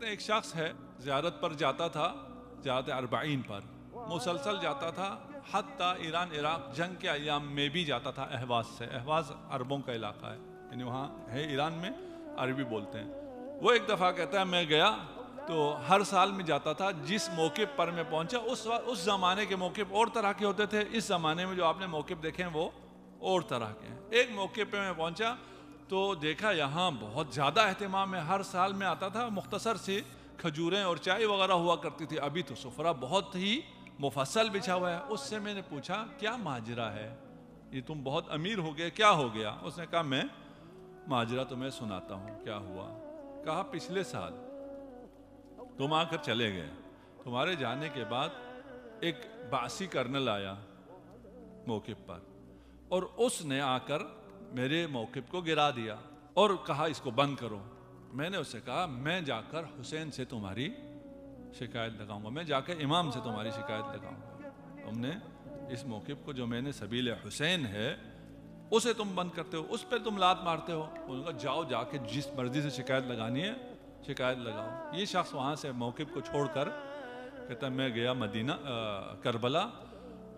कहते तो हैं एक शख्स है ज्यारत पर जाता था ज्यारत अरबाइन पर मुसलसल जाता था हती ईरान इराक जंग के अयाम में भी जाता था अहवाज से अहवाज अरबों का इलाका है यानी वहाँ है ईरान में अरबी बोलते हैं वो एक दफ़ा कहता है मैं गया तो हर साल में जाता था जिस मौके पर मैं पहुंचा उस उस ज़माने के मौके और तरह के होते थे इस ज़माने में जो आपने मौके देखे हैं वो और तरह के हैं एक मौके पर मैं पहुंचा तो देखा यहाँ बहुत ज़्यादा अहतमाम है हर साल में आता था मुख्तसर से खजूरें और चाय वगैरह हुआ करती थी अभी तो सफरा बहुत ही मुफसल बिछा हुआ है उससे मैंने पूछा क्या माजरा है ये तुम बहुत अमीर हो गए क्या हो गया उसने कहा मैं माजरा तुम्हें तो सुनाता हूँ क्या हुआ कहा पिछले साल तुम आकर चले गए तुम्हारे जाने के बाद एक बासी कर्नल आया मौके पर और उसने आकर मेरे मौकब को गिरा दिया और कहा इसको बंद करो मैंने उससे कहा मैं जाकर हुसैन से तुम्हारी शिकायत लगाऊंगा मैं जाकर इमाम से तुम्हारी शिकायत लगाऊंगा तुमने इस मौकब को जो मैंने सबील हुसैन है उसे तुम बंद करते हो उस पर तुम लात मारते हो उनका जाओ जाके जिस मर्जी से शिकायत लगानी है शिकायत लगाओ ये शख्स वहाँ से मौकब को छोड़ कर कहता मैं गया मदीना आ, करबला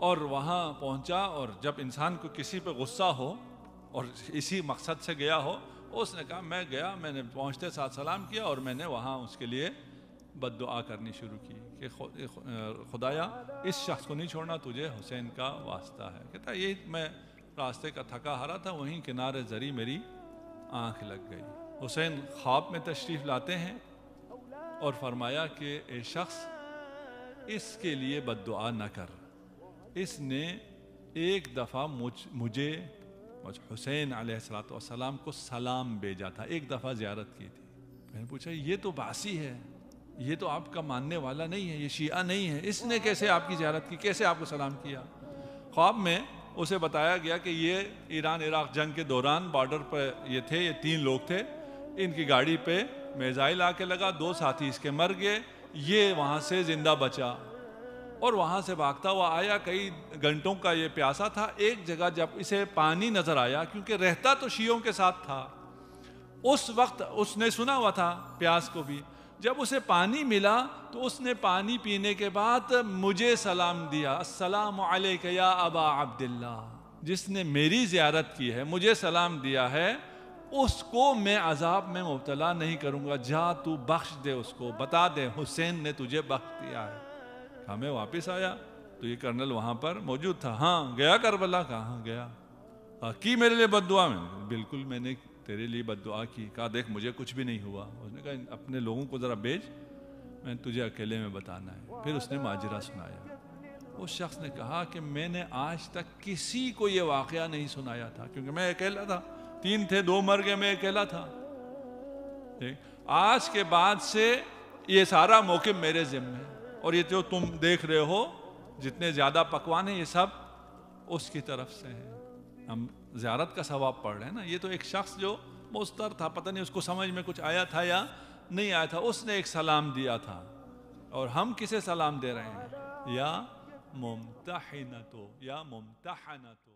और वहाँ पहुँचा और जब इंसान को किसी पर गुस्सा हो और इसी मकसद से गया हो उसने कहा मैं गया मैंने पहुंचते साथ सलाम किया और मैंने वहाँ उसके लिए बद करनी शुरू की कि खुदाया इस शख्स को नहीं छोड़ना तुझे हुसैन का वास्ता है कहता ये मैं रास्ते का थका हारा था वहीं किनारे जरी मेरी आंख लग गई हुसैन ख्वाब में तशरीफ़ लाते हैं और फरमाया कि ये शख्स इसके लिए बद न कर इसने एक दफ़ा मुझ मुझे और हुसैन आसलाम को सलाम भेजा था एक दफ़ा ज़्यारत की थी मैंने पूछा ये तो बासी है ये तो आपका मानने वाला नहीं है ये शिया नहीं है इसने कैसे आपकी ज्यारत की कैसे आपको सलाम किया ख्वाब में उसे बताया गया कि ये ईरान इराक जंग के दौरान बॉर्डर पर ये थे ये तीन लोग थे इनकी गाड़ी पे मेज़ाइल आके लगा दो साथी इसके मर गए ये वहाँ से ज़िंदा बचा और वहाँ से भागता हुआ आया कई घंटों का ये प्यासा था एक जगह जब इसे पानी नज़र आया क्योंकि रहता तो शीयों के साथ था उस वक्त उसने सुना हुआ था प्यास को भी जब उसे पानी मिला तो उसने पानी पीने के बाद मुझे सलाम दिया असलम या अबा अब्दुल्ला जिसने मेरी ज़्यारत की है मुझे सलाम दिया है उसको मैं अजाब में मुबतला नहीं करूँगा जा तू बख्श दे उसको बता दे हुसैन ने तुझे बख्श दिया है कहा मैं वापस आया तो ये कर्नल वहाँ पर मौजूद था हाँ गया करबला कहाँ गया आ, की मेरे लिए बद दुआ बिल्कुल मैंने तेरे लिए बद दुआ की कहा देख मुझे कुछ भी नहीं हुआ उसने कहा अपने लोगों को ज़रा भेज मैं तुझे अकेले में बताना है फिर उसने माजरा सुनाया उस शख्स ने कहा कि मैंने आज तक किसी को ये वाक़ नहीं सुनाया था क्योंकि मैं अकेला था तीन थे दो मर गए मैं अकेला था आज के बाद से ये सारा मौके मेरे जिम्मे है और ये जो तुम देख रहे हो जितने ज़्यादा पकवान हैं ये सब उसकी तरफ से हैं हम ज्यारत का सवाब पढ़ रहे हैं ना ये तो एक शख्स जो मोस्तर था पता नहीं उसको समझ में कुछ आया था या नहीं आया था उसने एक सलाम दिया था और हम किसे सलाम दे रहे हैं या न तो या न तो